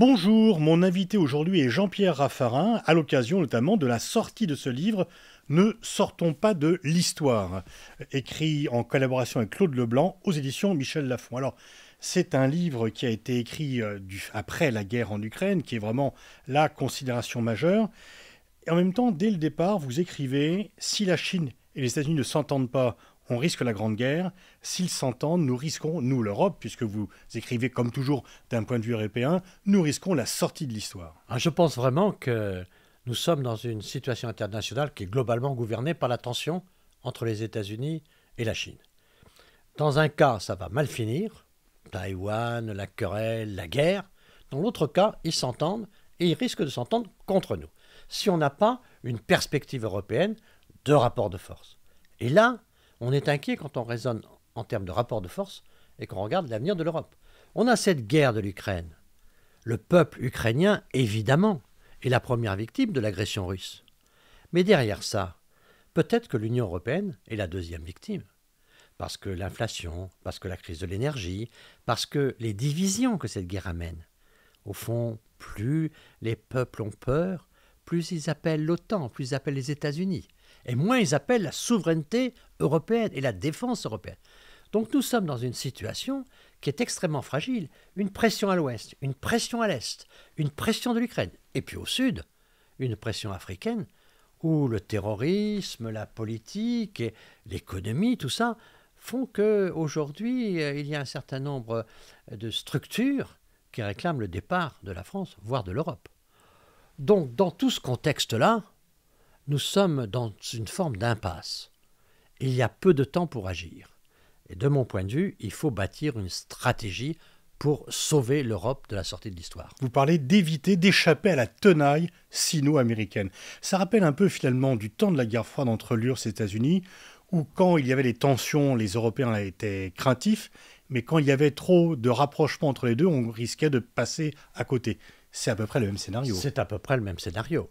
Bonjour, mon invité aujourd'hui est Jean-Pierre Raffarin, à l'occasion notamment de la sortie de ce livre Ne sortons pas de l'histoire, écrit en collaboration avec Claude Leblanc aux éditions Michel Lafon. Alors, c'est un livre qui a été écrit euh, après la guerre en Ukraine, qui est vraiment la considération majeure. Et en même temps, dès le départ, vous écrivez Si la Chine et les États-Unis ne s'entendent pas, on risque la Grande Guerre. S'ils s'entendent, nous risquons, nous l'Europe, puisque vous écrivez comme toujours d'un point de vue européen, nous risquons la sortie de l'histoire. Ah, je pense vraiment que nous sommes dans une situation internationale qui est globalement gouvernée par la tension entre les États-Unis et la Chine. Dans un cas, ça va mal finir, Taïwan, la querelle, la guerre. Dans l'autre cas, ils s'entendent et ils risquent de s'entendre contre nous, si on n'a pas une perspective européenne de rapport de force. Et là, on est inquiet quand on raisonne en termes de rapport de force et qu'on regarde l'avenir de l'Europe. On a cette guerre de l'Ukraine. Le peuple ukrainien, évidemment, est la première victime de l'agression russe. Mais derrière ça, peut-être que l'Union européenne est la deuxième victime. Parce que l'inflation, parce que la crise de l'énergie, parce que les divisions que cette guerre amène. Au fond, plus les peuples ont peur, plus ils appellent l'OTAN, plus ils appellent les États-Unis et moins ils appellent la souveraineté européenne et la défense européenne. Donc nous sommes dans une situation qui est extrêmement fragile. Une pression à l'ouest, une pression à l'est, une pression de l'Ukraine, et puis au sud, une pression africaine, où le terrorisme, la politique et l'économie, tout ça, font qu'aujourd'hui, euh, il y a un certain nombre de structures qui réclament le départ de la France, voire de l'Europe. Donc dans tout ce contexte-là, nous sommes dans une forme d'impasse. Il y a peu de temps pour agir. Et de mon point de vue, il faut bâtir une stratégie pour sauver l'Europe de la sortie de l'histoire. Vous parlez d'éviter d'échapper à la tenaille sino-américaine. Ça rappelle un peu finalement du temps de la guerre froide entre l'URSS et les États-Unis, où quand il y avait les tensions, les Européens étaient craintifs, mais quand il y avait trop de rapprochement entre les deux, on risquait de passer à côté. C'est à peu près le même scénario. C'est à peu près le même scénario.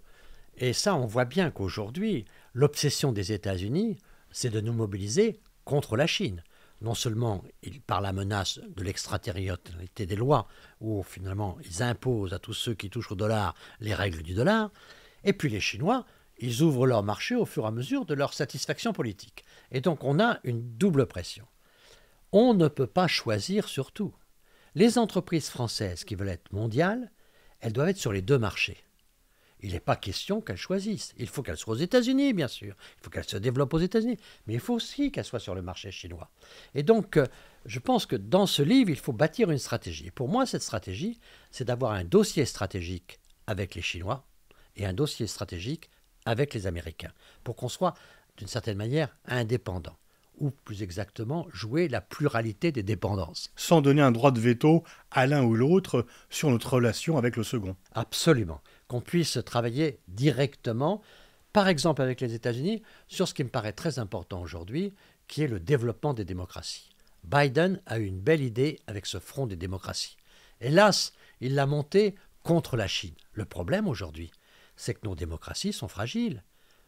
Et ça, on voit bien qu'aujourd'hui, l'obsession des États-Unis, c'est de nous mobiliser contre la Chine. Non seulement par la menace de l'extraterritorialité des lois, où finalement ils imposent à tous ceux qui touchent au dollar les règles du dollar, et puis les Chinois, ils ouvrent leur marché au fur et à mesure de leur satisfaction politique. Et donc on a une double pression. On ne peut pas choisir surtout. Les entreprises françaises qui veulent être mondiales, elles doivent être sur les deux marchés. Il n'est pas question qu'elle choisisse. Il faut qu'elle soit aux États-Unis, bien sûr. Il faut qu'elle se développe aux États-Unis. Mais il faut aussi qu'elle soit sur le marché chinois. Et donc, euh, je pense que dans ce livre, il faut bâtir une stratégie. pour moi, cette stratégie, c'est d'avoir un dossier stratégique avec les Chinois et un dossier stratégique avec les Américains, pour qu'on soit, d'une certaine manière, indépendant ou plus exactement jouer la pluralité des dépendances. Sans donner un droit de veto à l'un ou l'autre sur notre relation avec le second. Absolument qu'on puisse travailler directement, par exemple avec les États-Unis, sur ce qui me paraît très important aujourd'hui, qui est le développement des démocraties. Biden a eu une belle idée avec ce front des démocraties. Hélas, il l'a monté contre la Chine. Le problème aujourd'hui, c'est que nos démocraties sont fragiles.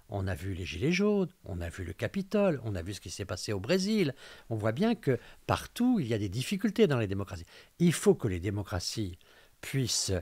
On a vu les Gilets jaunes, on a vu le Capitole, on a vu ce qui s'est passé au Brésil. On voit bien que partout, il y a des difficultés dans les démocraties. Il faut que les démocraties puissent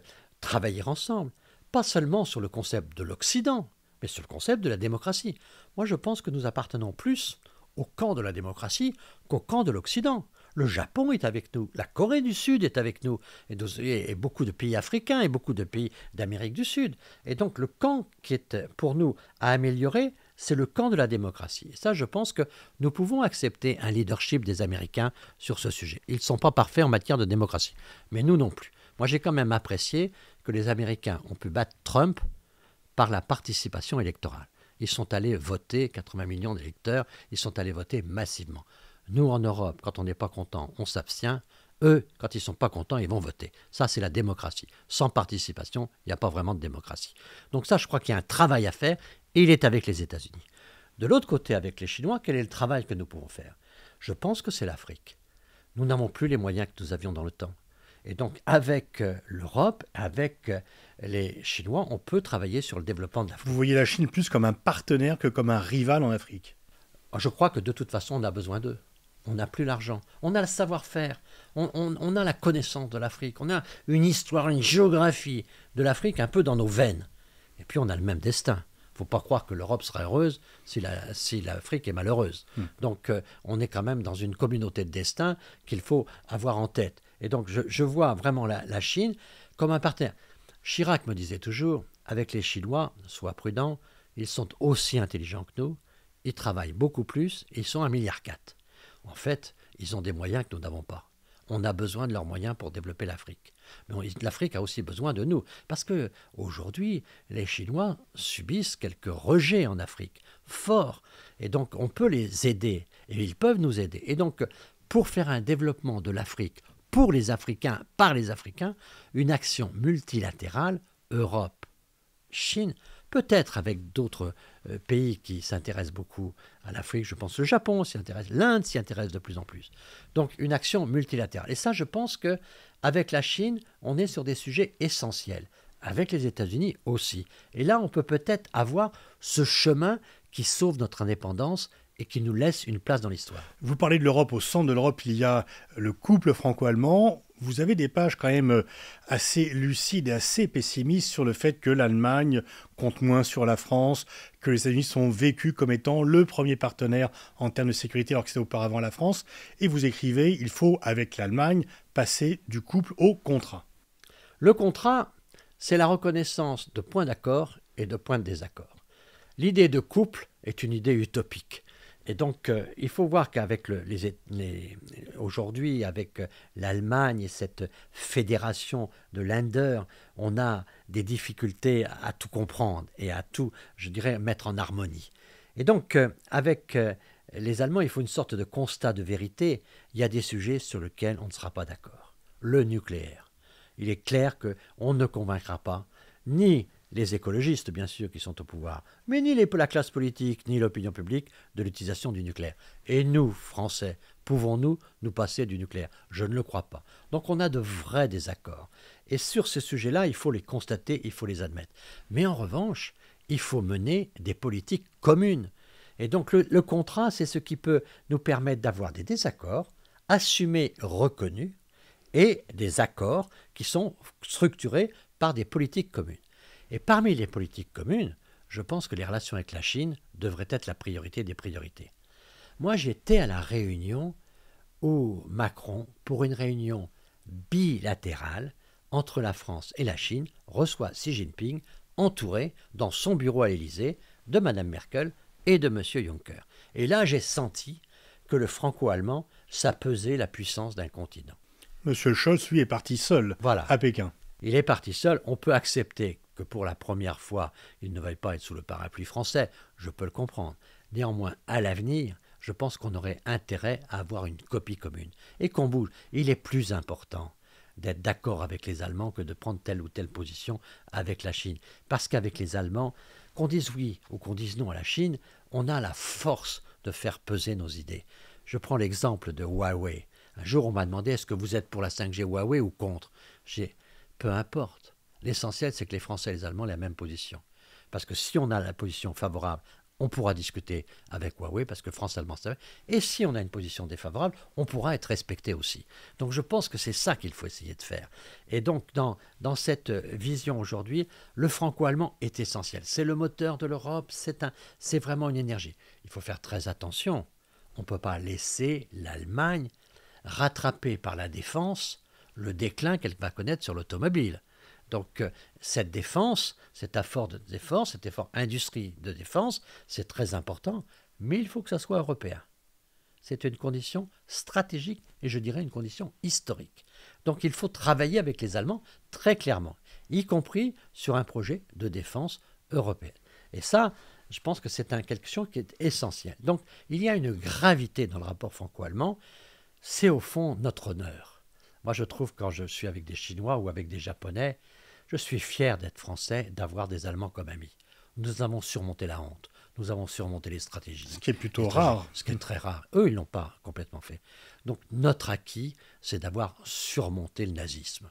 travailler ensemble pas seulement sur le concept de l'Occident, mais sur le concept de la démocratie. Moi, je pense que nous appartenons plus au camp de la démocratie qu'au camp de l'Occident. Le Japon est avec nous, la Corée du Sud est avec nous, et, beaucoup de pays africains et beaucoup de pays d'Amérique du Sud. Et donc le camp qui est pour nous à améliorer, c'est le camp de la démocratie. Et ça, je pense que nous pouvons accepter un leadership des Américains sur ce sujet. Ils ne sont pas parfaits en matière de démocratie, mais nous non plus. Moi, j'ai quand même apprécié que les Américains ont pu battre Trump par la participation électorale. Ils sont allés voter, 80 millions d'électeurs, ils sont allés voter massivement. Nous, en Europe, quand on n'est pas content, on s'abstient. Eux, quand ils ne sont pas contents, ils vont voter. Ça, c'est la démocratie. Sans participation, il n'y a pas vraiment de démocratie. Donc ça, je crois qu'il y a un travail à faire, et il est avec les États-Unis. De l'autre côté, avec les Chinois, quel est le travail que nous pouvons faire Je pense que c'est l'Afrique. Nous n'avons plus les moyens que nous avions dans le temps. Et donc avec euh, l'Europe, avec euh, les Chinois, on peut travailler sur le développement de l'Afrique. Vous voyez la Chine plus comme un partenaire que comme un rival en Afrique ah, Je crois que de toute façon, on a besoin d'eux. On n'a plus l'argent. On a le savoir-faire. On, a la connaissance de l'Afrique. On a une histoire, une géographie de l'Afrique un peu dans nos veines. Et puis on a le même destin. Il ne faut pas croire que l'Europe sera heureuse si l'Afrique est malheureuse. Hmm. Donc euh, on est quand même dans une communauté de destin qu'il faut avoir en tête. Et donc, je, vois vraiment la, Chine comme un partenaire. Chirac me disait toujours, avec les Chinois, sois prudent, ils sont aussi intelligents que nous, ils travaillent beaucoup plus, ils sont un milliard quatre. En fait, ils ont des moyens que nous n'avons pas. On a besoin de leurs moyens pour développer l'Afrique. Mais l'Afrique a aussi besoin de nous. Parce que aujourd'hui, les Chinois subissent quelques rejets en Afrique, forts. Et donc, on peut les aider. Et ils peuvent nous aider. Et donc, pour faire un développement de l'Afrique pour les Africains, par les Africains, une action multilatérale, Europe, Chine, peut-être avec d'autres euh, pays qui s'intéressent beaucoup à l'Afrique, je pense le Japon s'y intéresse, l'Inde s'y intéresse de plus en plus. Donc une action multilatérale. Et ça, je pense que avec la Chine, on est sur des sujets essentiels. Avec les États-Unis aussi. Et là, on peut peut-être avoir ce chemin qui sauve notre indépendance et qui nous laisse une place dans l'histoire. Vous parlez de l'Europe, au centre de l'Europe, il y a le couple franco-allemand. Vous avez des pages quand même euh, assez lucides et assez pessimistes sur le fait que l'Allemagne compte moins sur la France, que les États-Unis sont vécus comme étant le premier partenaire en termes de sécurité alors que c'était auparavant la France. Et vous écrivez, il faut avec l'Allemagne passer du couple au contrat. Le contrat, c'est la reconnaissance de points d'accord et de points de désaccord. L'idée de couple est une idée utopique. Et donc, euh, il faut voir qu'avec les, aujourd'hui, avec euh, l'Allemagne et cette fédération de Länder, on a des difficultés à tout comprendre et à tout, je dirais, mettre en harmonie. Et donc, euh, avec les Allemands, il faut une sorte de constat de vérité. Il y a des sujets sur lesquels on ne sera pas d'accord. Le nucléaire. Il est clair qu'on ne convaincra pas ni les écologistes, bien sûr, qui sont au pouvoir, mais ni la classe politique, ni l'opinion publique, de l'utilisation du nucléaire. Et nous, Français, pouvons-nous nous passer du nucléaire Je ne le crois pas. Donc on a de vrais désaccords. Et sur ces sujets-là, il faut les constater, il faut les admettre. Mais en revanche, il faut mener des politiques communes. Et donc le contrat, c'est ce qui peut nous permettre d'avoir des désaccords assumés, reconnus, et des accords qui sont structurés par des politiques communes. Et parmi les politiques communes, je pense que les relations avec la Chine devraient être la priorité des priorités. Moi, j'étais à la réunion où Macron, pour une réunion bilatérale entre la France et la Chine, reçoit Xi Jinping entouré dans son bureau à l'Élysée de Mme Merkel et de M. Juncker. Et là, j'ai senti que le franco-allemand, ça pesait la puissance d'un continent. M. Scholz, lui, est parti seul à Pékin. Il est parti seul. On peut accepter que pour la première fois, ils ne veulent pas être sous le parapluie français, je peux le comprendre. Néanmoins, à l'avenir, je pense qu'on aurait intérêt à avoir une copie commune et qu'on bouge. Il est plus important d'être d'accord avec les Allemands que de prendre telle ou telle position avec la Chine. Parce qu'avec les Allemands, qu'on dise oui ou qu'on dise non à la Chine, on a la force de faire peser nos idées. Je prends l'exemple de Huawei. Un jour, on m'a demandé est-ce que vous êtes pour la 5G Huawei ou contre J'ai peu importe. L'essentiel, c'est que les Français et les Allemands aient la même position. Parce que si on a la position favorable, on pourra discuter avec Huawei, parce que France-Allemand, c'est Et si on a une position défavorable, on pourra être respecté aussi. Donc je pense que c'est ça qu'il faut essayer de faire. Et donc dans, dans cette euh, vision aujourd'hui, le franco-allemand est essentiel. C'est le moteur de l'Europe, c'est, un, c'est vraiment une énergie. Il faut faire très attention. On ne peut pas laisser l'Allemagne rattraper par la défense le déclin qu'elle va connaître sur l'automobile. Donc euh, cette défense, cet effort de défense, cet effort industrie de défense, c'est très important, mais il faut que ça soit européen. C'est une condition stratégique et je dirais une condition historique. Donc il faut travailler avec les Allemands très clairement, y compris sur un projet de défense européenne. Et ça, je pense que c'est quelque chose qui est essentiel. Donc il y a une gravité dans le rapport franco-allemand, c'est au fond notre honneur. Moi je trouve quand je suis avec des Chinois ou avec des Japonais, je suis fier d'être français, d'avoir des Allemands comme amis. Nous avons surmonté la honte. Nous avons surmonté les stratégies. Ce qui est plutôt rare. Ce qui est très rare. Eux, ils l'ont pas complètement fait. Donc notre acquis, c'est d'avoir surmonté le nazisme.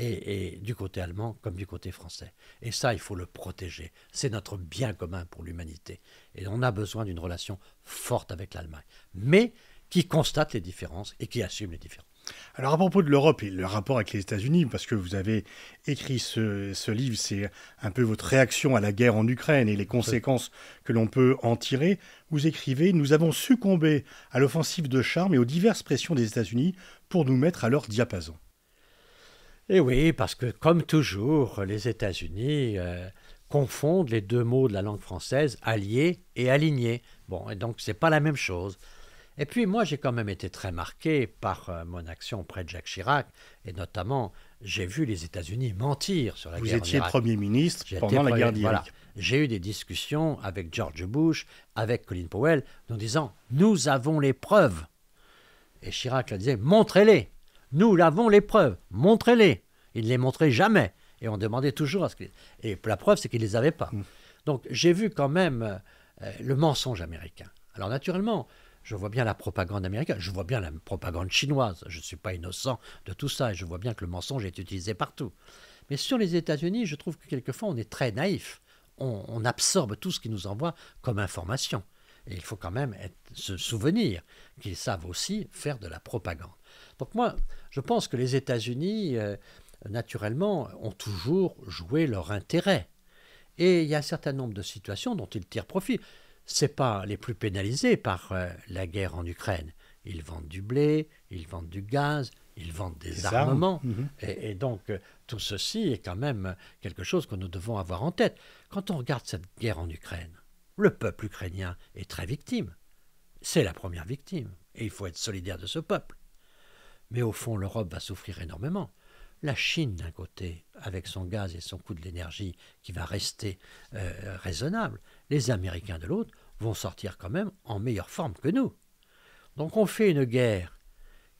et, du côté allemand comme du côté français. Et ça, il faut le protéger. C'est notre bien commun pour l'humanité. Et on a besoin d'une relation forte avec l'Allemagne, mais qui constate les différences et qui assume les différences. Alors à propos de l'Europe et le rapport avec les États-Unis, parce que vous avez écrit ce, livre, c'est un peu votre réaction à la guerre en Ukraine et les conséquences que l'on peut en tirer, vous écrivez ⁇ Nous avons succombé à l'offensive de charme et aux diverses pressions des États-Unis pour nous mettre à leur diapason. Et eh oui, parce que comme toujours, les États-Unis euh, confondent les deux mots de la langue française, allié et aligné. Bon, et donc c'est pas la même chose. Et puis moi, j'ai quand même été très marqué par euh, mon action auprès de Jacques Chirac, et notamment, j'ai vu les États-Unis mentir sur la Vous guerre Vous étiez Premier ministre pendant la guerre d'Irak. Voilà. J'ai eu des discussions avec George Bush, avec Colin Powell, nous disant Nous avons les preuves. Et Chirac disait Montrez-les Nous l'avons les preuves, montrez-les Il ne les montrait jamais. Et on demandait toujours à ce Et la preuve, c'est qu'il ne les avait pas. Mm. Donc j'ai vu quand même euh, le mensonge américain. Alors naturellement, je vois bien la propagande américaine, je vois bien la propagande chinoise, je ne suis pas innocent de tout ça, et je vois bien que le mensonge est utilisé partout. Mais sur les États-Unis, je trouve que quelquefois on est très naïf, on, absorbe tout ce qu'ils nous envoient comme information. Et il faut quand même se souvenir qu'ils savent aussi faire de la propagande. Donc moi, je pense que les États-Unis, euh, naturellement, ont toujours joué leur intérêt. Et il y a un certain nombre de situations dont ils tirent profit ce pas les plus pénalisés par euh, la guerre en Ukraine. Ils vendent du blé, ils vendent du gaz, ils vendent des, armements. Mhm. Et, donc, euh, tout ceci est quand même euh, quelque chose que nous devons avoir en tête. Quand on regarde cette guerre en Ukraine, le peuple ukrainien est très victime. C'est la première victime. Et il faut être solidaire de ce peuple. Mais au fond, l'Europe va souffrir énormément. La Chine, d'un côté, avec son gaz et son coût de l'énergie qui va rester raisonnable, les Américains de l'autre vont sortir quand même en meilleure forme que nous. Donc on fait une guerre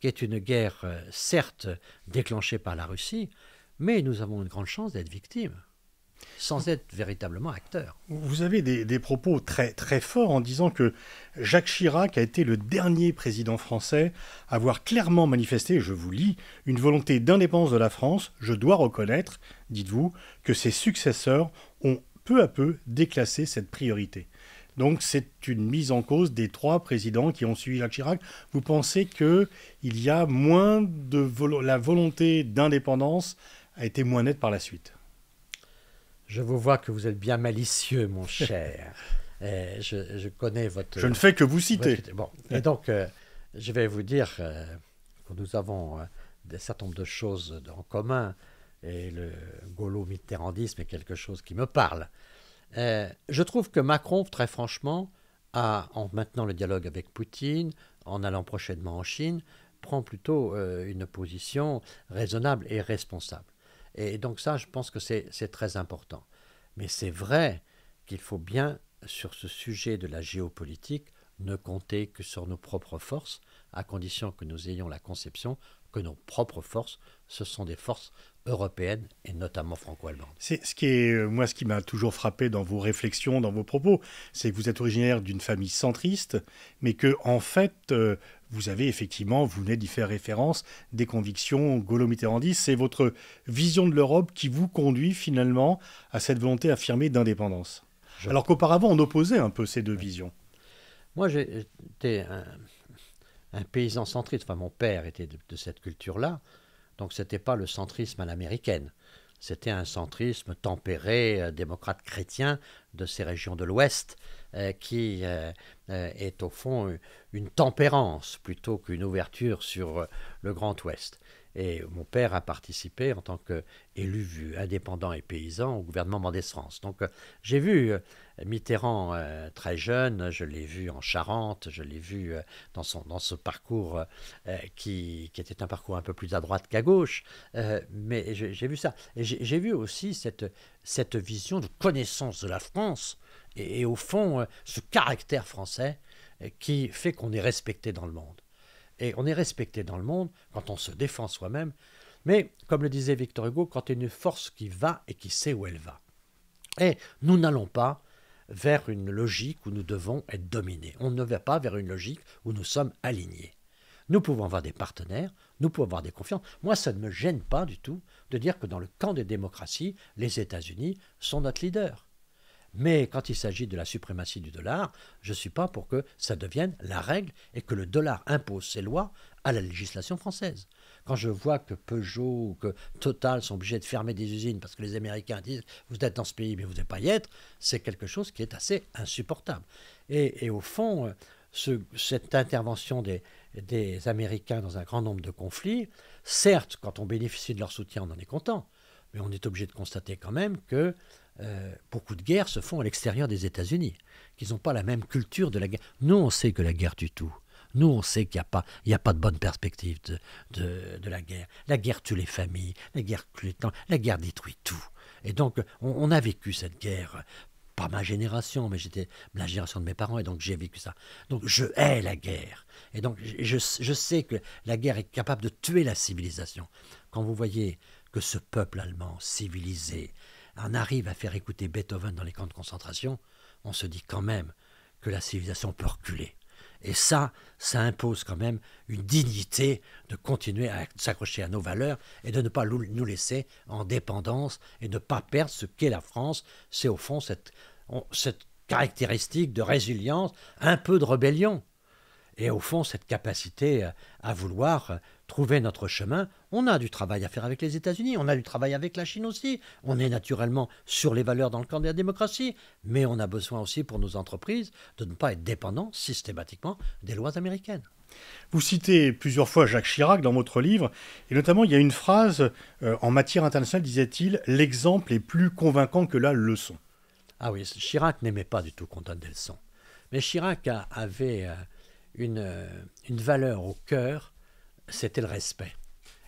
qui est une guerre euh, certes déclenchée par la Russie, mais nous avons une grande chance d'être victimes sans être véritablement acteurs. Vous avez des, propos très, très forts en disant que Jacques Chirac a été le dernier président français à avoir clairement manifesté, je vous lis, une volonté d'indépendance de la France. Je dois reconnaître, dites-vous, que ses successeurs ont peu à peu déclasser cette priorité. Donc c'est une mise en cause des trois présidents qui ont suivi Jacques Chirac. Vous pensez que il y a moins de la volonté d'indépendance a été moins nette par la suite Je vous vois que vous êtes bien malicieux, mon cher. Eh, je, connais votre. Je ne fais que vous citer. et donc euh, je vais vous dire euh, que nous avons un euh, certain nombre de choses en commun et le gaulo-mitterrandisme est quelque chose qui me parle. Euh, je trouve que Macron, très franchement, a, en maintenant le dialogue avec Poutine, en allant prochainement en Chine, prend plutôt euh, une position raisonnable et responsable. Et donc ça, je pense que c'est très important. Mais c'est vrai qu'il faut bien, sur ce sujet de la géopolitique, ne compter que sur nos propres forces, à condition que nous ayons la conception que nos propres forces, ce sont des forces européennes et notamment franco allemandes C'est ce qui est euh, moi ce qui m'a toujours frappé dans vos réflexions, dans vos propos, c'est que vous êtes originaire d'une famille centriste, mais que en fait euh, vous avez effectivement, vous venez d'y faire référence, des convictions gaulo C'est votre vision de l'Europe qui vous conduit finalement à cette volonté affirmée d'indépendance. Alors qu'auparavant on opposait un peu ces deux visions. Moi j'étais un paysan centriste. Enfin, mon père était de, cette culture-là, donc ce n'était pas le centrisme à l'américaine. C'était un centrisme tempéré, euh, démocrate chrétien de ces régions de l'Ouest, euh, qui euh, est au fond une tempérance plutôt qu'une ouverture sur le Grand Ouest. Et mon père a participé en tant qu'élu indépendant et paysan au gouvernement Mendès France. Donc j'ai vu Mitterrand, euh, très jeune, je l'ai vu en Charente, je l'ai vu euh, dans, son, dans ce parcours euh, qui, qui, était un parcours un peu plus à droite qu'à gauche, mais j'ai vu ça. Et j'ai vu aussi cette, cette vision de connaissance de la France et, et au fond ce caractère français qui fait qu'on est respecté dans le monde. Et on est respecté dans le monde quand on se défend soi-même, mais comme le disait Victor Hugo, quand il y a une force qui va et qui sait où elle va. Et nous n'allons pas vers une logique où nous devons être dominés. On ne va pas vers une logique où nous sommes alignés. Nous pouvons avoir des partenaires, nous pouvons avoir des confiances. Moi, ça ne me gêne pas du tout de dire que dans le camp des démocraties, les États-Unis sont notre leader. Mais quand il s'agit de la suprématie du dollar, je ne suis pas pour que ça devienne la règle et que le dollar impose ses lois à la législation française. Quand je vois que Peugeot ou que Total sont obligés de fermer des usines parce que les Américains disent vous êtes dans ce pays mais vous ne pas y être, c'est quelque chose qui est assez insupportable. Et, au fond, euh, ce, cette intervention des, des Américains dans un grand nombre de conflits, certes, quand on bénéficie de leur soutien, on en est content, mais on est obligé de constater quand même que euh, beaucoup de guerres se font à l'extérieur des États-Unis, qu'ils n'ont pas la même culture de la guerre. Nous, on sait que la guerre du tout. Nous, on sait qu'il n'y a, pas, a pas de bonne perspective de, la guerre. La guerre tue les familles, la guerre tue les temps, la guerre détruit tout. Et donc, on, a vécu cette guerre pas ma génération, mais j'étais la génération de mes parents, et donc j'ai vécu ça. Donc je hais la guerre. Et donc je, je, sais que la guerre est capable de tuer la civilisation. Quand vous voyez que ce peuple allemand civilisé en arrive à faire écouter Beethoven dans les camps de concentration, on se dit quand même que la civilisation peut reculer. Et ça, ça impose quand même une dignité de continuer à s'accrocher à nos valeurs et de ne pas nous laisser en dépendance et de ne pas perdre ce qu'est la France. C'est au fond cette, cette caractéristique de résilience, un peu de rébellion. Et au fond, cette capacité euh, à vouloir euh, trouver notre chemin, on a du travail à faire avec les États-Unis, on a du travail avec la Chine aussi, on est naturellement sur les valeurs dans le camp de la démocratie, mais on a besoin aussi pour nos entreprises de ne pas être dépendants systématiquement des lois américaines. Vous citez plusieurs fois Jacques Chirac dans votre livre, et notamment il y a une phrase euh, en matière internationale, disait-il, l'exemple est plus convaincant que la leçon. Ah oui, Chirac n'aimait pas du tout qu'on donne des leçons. Mais Chirac avait euh, une, euh, une valeur au cœur c'était le respect.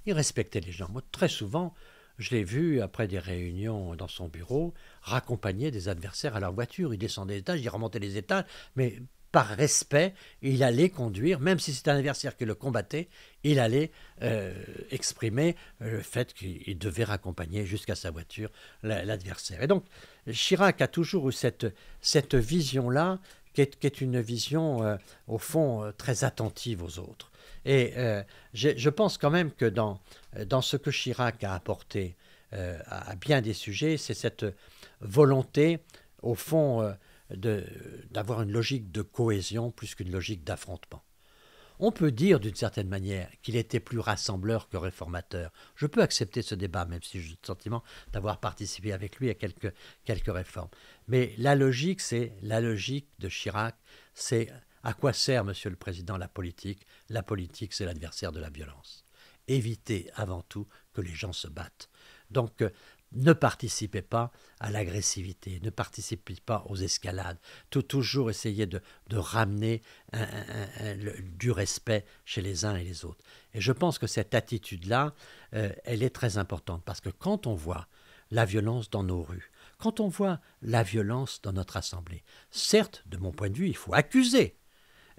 Il respectait les gens. Moi, très souvent, je l'ai vu après des réunions dans son bureau, raccompagner des adversaires à leur voiture. Il descendait les étages, il remontait les étages, mais par respect, il allait conduire, même si c'était un adversaire qui le combattait, il allait euh, exprimer le fait qu'il devait raccompagner jusqu'à sa voiture l'adversaire. Et donc, Chirac a toujours eu cette, vision-là, qui, est, une vision, euh, au fond, euh, très attentive aux autres. Et euh, je pense quand même que dans, euh, dans ce que Chirac a apporté euh, à, bien des sujets, c'est cette volonté, au fond, d'avoir une logique de cohésion plus qu'une logique d'affrontement. On peut dire d'une certaine manière qu'il était plus rassembleur que réformateur. Je peux accepter ce débat, même si j'ai le sentiment d'avoir participé avec lui à quelques, quelques réformes. Mais la logique, c'est la logique de Chirac, c'est à quoi sert, Monsieur le Président, la politique La politique, c'est l'adversaire de la violence. Évitez avant tout que les gens se battent. Donc, euh, ne participez pas à l'agressivité, ne participez pas aux escalades. Tout, toujours essayez de, ramener du respect chez les uns et les autres. Et je pense que cette attitude-là, euh, elle est très importante parce que quand on voit la violence dans nos rues, quand on voit la violence dans notre assemblée, certes, de mon point de vue, il faut accuser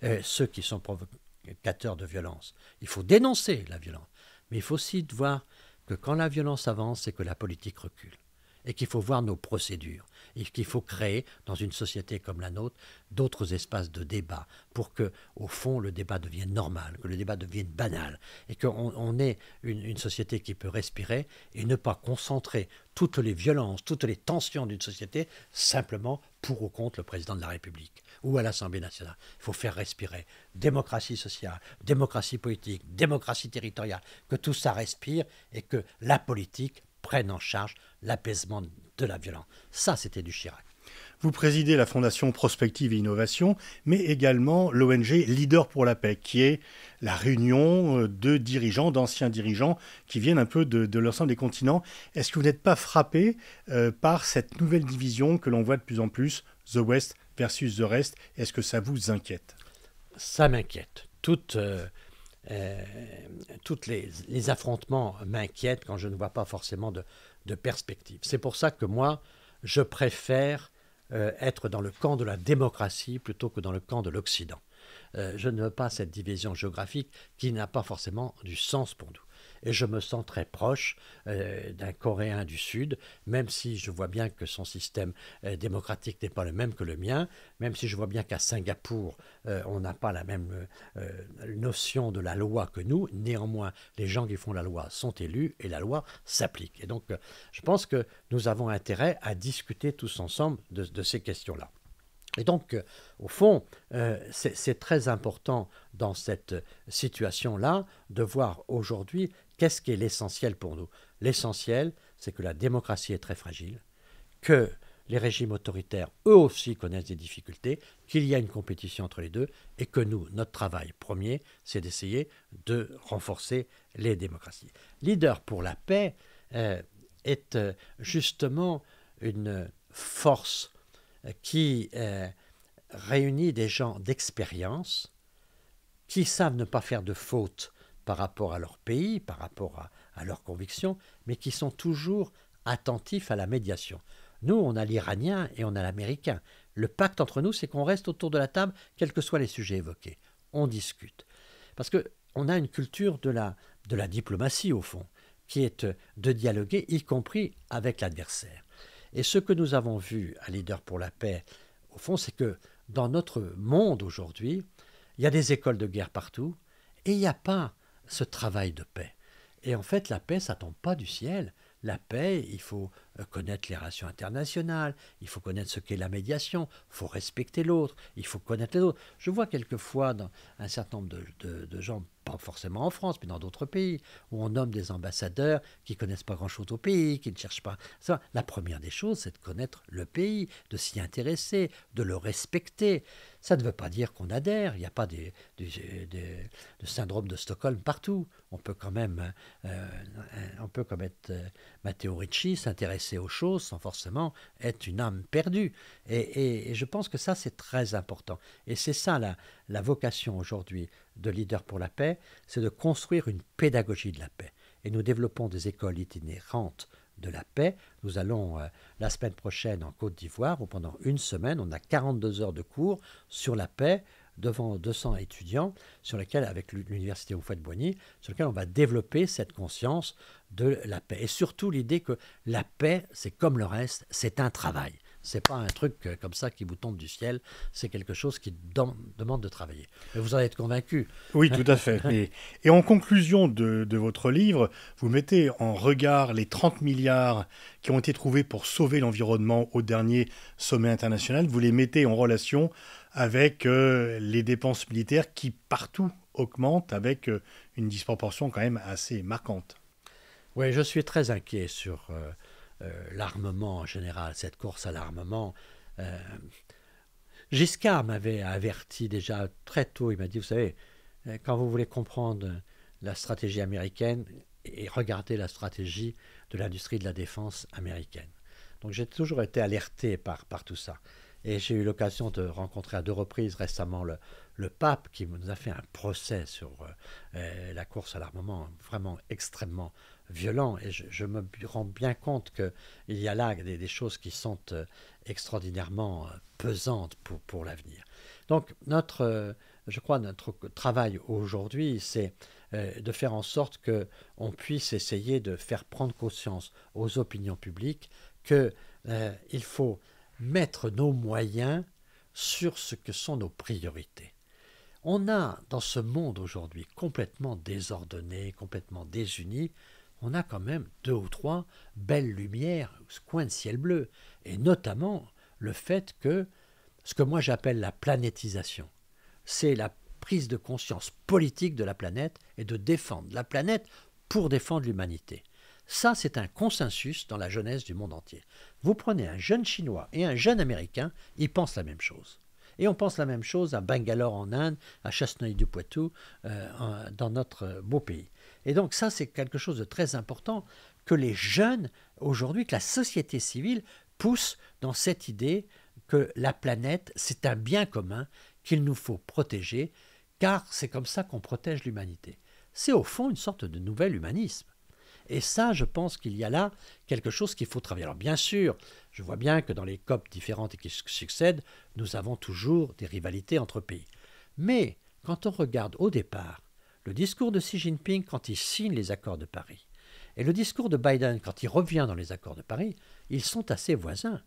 euh, ceux qui sont provocateurs de violence. Il faut dénoncer la violence, mais il faut aussi voir que quand la violence avance, c'est que la politique recule et qu'il faut voir nos procédures, et qu'il faut créer, dans une société comme la nôtre, d'autres espaces de débat, pour que, au fond, le débat devienne normal, que le débat devienne banal, et qu'on on ait une, une, société qui peut respirer et ne pas concentrer toutes les violences, toutes les tensions d'une société simplement pour ou contre le président de la République ou à l'Assemblée nationale. Il faut faire respirer démocratie sociale, démocratie politique, démocratie territoriale, que tout ça respire et que la politique prenne en charge l'apaisement de la violence. Ça, c'était du Chirac. Vous présidez la Fondation Prospective et Innovation, mais également l'ONG Leader pour la Paix, qui est la réunion euh, de dirigeants, d'anciens dirigeants, qui viennent un peu de, l'ensemble des continents. Est-ce que vous n'êtes pas frappé euh, par cette nouvelle division que l'on voit de plus en plus, The West versus The Rest Est-ce que ça vous inquiète Ça m'inquiète. Toutes, euh, toutes les, affrontements m'inquiètent quand je ne vois pas forcément de, de perspective. C'est pour ça que moi, je préfère euh, être dans le camp de la démocratie plutôt que dans le camp de l'Occident. Euh, je ne veux pas cette division géographique qui n'a pas forcément du sens pour nous et je me sens très proche euh, d'un Coréen du Sud, même si je vois bien que son système euh, démocratique n'est pas le même que le mien, même si je vois bien qu'à Singapour, euh, on n'a pas la même notion de la loi que nous, néanmoins, les gens qui font la loi sont élus et la loi s'applique. Et donc, je pense que nous avons intérêt à discuter tous ensemble de, ces questions-là. Et donc, au fond, c'est très important dans cette situation-là de voir aujourd'hui Qu'est-ce qui est l'essentiel pour nous L'essentiel, c'est que la démocratie est très fragile, que les régimes autoritaires, eux aussi, connaissent des difficultés, qu'il y a une compétition entre les deux, et que nous, notre travail premier, c'est d'essayer de renforcer les démocraties. Leader pour la paix euh, est euh, justement une force euh, qui réunit des gens d'expérience, qui savent ne pas faire de fautes par rapport à leur pays, par rapport à, leurs convictions, mais qui sont toujours attentifs à la médiation. Nous, on a l'Iranien et on a l'Américain. Le pacte entre nous, c'est qu'on reste autour de la table, quels que soient les sujets évoqués. On discute. Parce que on a une culture de la, de la diplomatie, au fond, qui est euh, de dialoguer, y compris avec l'adversaire. Et ce que nous avons vu à Leader pour la paix, au fond, c'est que dans notre monde aujourd'hui, il y a des écoles de guerre partout, et il n'y a pas ce travail de paix. Et en fait, la paix, ça tombe pas du ciel. La paix, il faut euh, connaître les relations internationales, il faut connaître ce qu'est la médiation, il faut respecter l'autre, il faut connaître l'autre Je vois quelquefois dans un certain nombre de, de gens pas forcément en France, mais dans d'autres pays, où on nomme des ambassadeurs qui connaissent pas grand-chose au pays, qui ne cherchent pas. Ça, la première des choses, c'est de connaître le pays, de s'y intéresser, de le respecter. Ça ne veut pas dire qu'on adhère. Il n'y a pas de syndrome de Stockholm partout. On peut quand même, euh, euh, on peut comme être euh, Matteo Ricci, s'intéresser aux choses sans forcément être une âme perdue. Et, je pense que ça, c'est très important. Et c'est ça la vocation aujourd'hui de Leader pour la paix, c'est de construire une pédagogie de la paix. Et nous développons des écoles itinérantes de la paix. Nous allons euh, la semaine prochaine en Côte d'Ivoire, où pendant une semaine, on a 42 heures de cours sur la paix devant 200 étudiants, sur lesquels, avec l'université au de Boigny, sur lequel on va développer cette conscience de la paix. Et surtout l'idée que la paix, c'est comme le reste, c'est un travail. C'est pas un truc euh, comme ça qui vous tombe du ciel. C'est quelque chose qui demande de travailler. vous en êtes convaincu. Oui, tout à fait. et, en conclusion de, votre livre, vous mettez en regard les 30 milliards qui ont été trouvés pour sauver l'environnement au dernier sommet international. Vous les mettez en relation avec euh, les dépenses militaires qui partout augmentent avec euh, une disproportion quand même assez marquante. Oui, je suis très inquiet sur euh, l'armement en général, cette course à l'armement. Euh, Giscard m'avait averti déjà très tôt, il m'a dit, vous savez, euh, quand vous voulez comprendre la stratégie américaine et regarder la stratégie de l'industrie de la défense américaine. Donc j'ai toujours été alerté par, par tout ça. Et j'ai eu l'occasion de rencontrer à deux reprises récemment le, pape qui nous a fait un procès sur la course à l'armement vraiment extrêmement violent. Et je, me rends bien compte qu'il y a là des, des, choses qui sont euh, extraordinairement euh, pesantes pour, pour l'avenir. Donc notre, euh, je crois, notre travail aujourd'hui, c'est de faire en sorte qu'on puisse essayer de faire prendre conscience aux opinions publiques que il faut mettre nos moyens sur ce que sont nos priorités. On a dans ce monde aujourd'hui complètement désordonné, complètement désuni, on a quand même deux ou trois belles lumières, ce coin de ciel bleu, et notamment le fait que ce que moi j'appelle la planétisation, c'est la prise de conscience politique de la planète et de défendre la planète pour défendre l'humanité. Ça, c'est un consensus dans la jeunesse du monde entier. Vous prenez un jeune Chinois et un jeune Américain, ils pensent la même chose. Et on pense la même chose à Bangalore en Inde, à Chasseneuil du Poitou, euh, dans notre beau pays. Et donc ça, c'est quelque chose de très important que les jeunes, aujourd'hui, que la société civile pousse dans cette idée que la planète, c'est un bien commun qu'il nous faut protéger, car c'est comme ça qu'on protège l'humanité. C'est au fond une sorte de nouvel humanisme. Et ça, je pense qu'il y a là quelque chose qu'il faut travailler. Alors bien sûr, je vois bien que dans les COP différentes et qui succèdent, nous avons toujours des rivalités entre pays. Mais quand on regarde au départ le discours de Xi Jinping quand il signe les accords de Paris et le discours de Biden quand il revient dans les accords de Paris, ils sont assez voisins.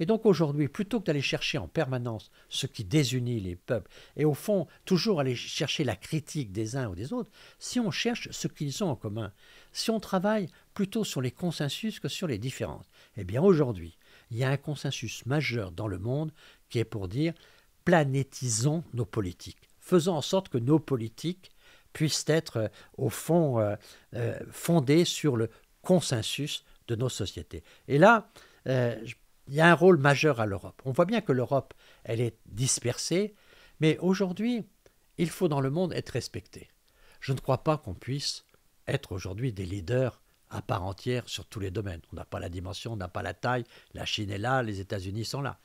Et donc aujourd'hui, plutôt que d'aller chercher en permanence ce qui désunit les peuples, et au fond, toujours aller chercher la critique des uns ou des autres, si on cherche ce qu'ils ont en commun, si on travaille plutôt sur les consensus que sur les différences, eh bien aujourd'hui, il y a un consensus majeur dans le monde qui est pour dire planétisons nos politiques, faisons en sorte que nos politiques puissent être, euh, au fond, euh, euh, fondées sur le consensus de nos sociétés. Et là, il y a un rôle majeur à l'Europe. On voit bien que l'Europe, elle est dispersée, mais aujourd'hui, il faut dans le monde être respecté. Je ne crois pas qu'on puisse être aujourd'hui des leaders à part entière sur tous les domaines. On n'a pas la dimension, on n'a pas la taille, la Chine est là, les États-Unis sont là.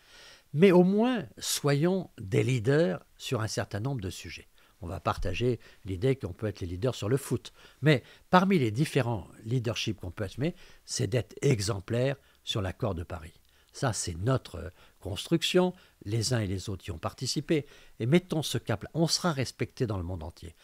Mais au moins, soyons des leaders sur un certain nombre de sujets on va partager l'idée qu'on peut être les leaders sur le foot. Mais parmi les différents leaderships qu'on peut assumer, c'est d'être exemplaire sur l'accord de Paris. Ça, c'est notre euh, construction, les uns et les autres y ont participé. Et mettons ce cap-là, on sera respecté dans le monde entier.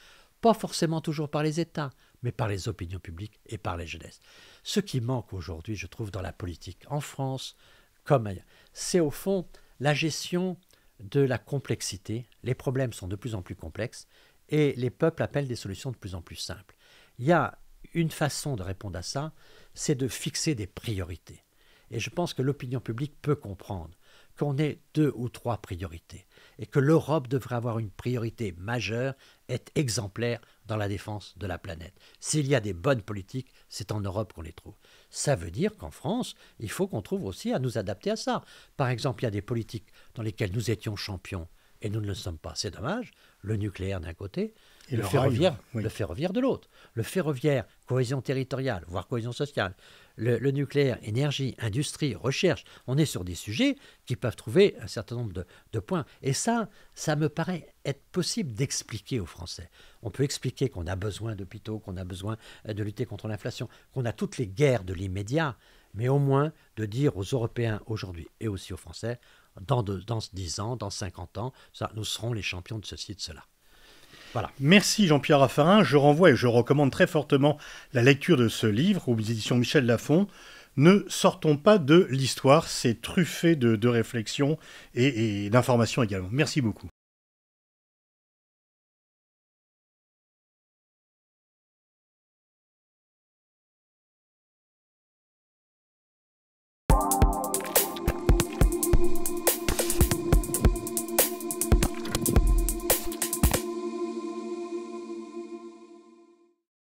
Pas forcément toujours par les États, mais par les opinions publiques et par les jeunesses. Ce qui manque aujourd'hui, je trouve, dans la politique en France, comme c'est au fond la gestion de la complexité, les problèmes sont de plus en plus complexes et les peuples appellent des solutions de plus en plus simples. Il y a une façon de répondre à ça, c'est de fixer des priorités. Et je pense que l'opinion publique peut comprendre qu'on ait deux ou trois priorités et que l'Europe devrait avoir une priorité majeure, être exemplaire dans la défense de la planète. S'il y a des bonnes politiques, c'est en Europe qu'on les trouve. Ça veut dire qu'en France, il faut qu'on trouve aussi à nous adapter à ça. Par exemple, il y a des politiques dans lesquelles nous étions champions et nous ne le sommes pas. C'est dommage. Le nucléaire d'un côté, le, ferroviaire, le ferroviaire de l'autre. Le ferroviaire, cohésion territoriale, voire cohésion sociale le, nucléaire, énergie, industrie, recherche, on est sur des sujets qui peuvent trouver un certain nombre de, points. Et ça, ça me paraît être possible d'expliquer aux Français. On peut expliquer qu'on a besoin d'hôpitaux, qu'on a besoin euh, de lutter contre l'inflation, qu'on a toutes les guerres de l'immédiat, mais au moins de dire aux Européens aujourd'hui et aussi aux Français, dans, de, 10 ans, dans 50 ans, nous serons les champions de ceci, de cela. Voilà. Merci Jean-Pierre Raffarin. Je renvoie et je recommande très fortement la lecture de ce livre aux éditions Michel Lafon. Ne sortons pas de l'histoire, c'est truffé de, réflexions et d'informations également. Merci beaucoup.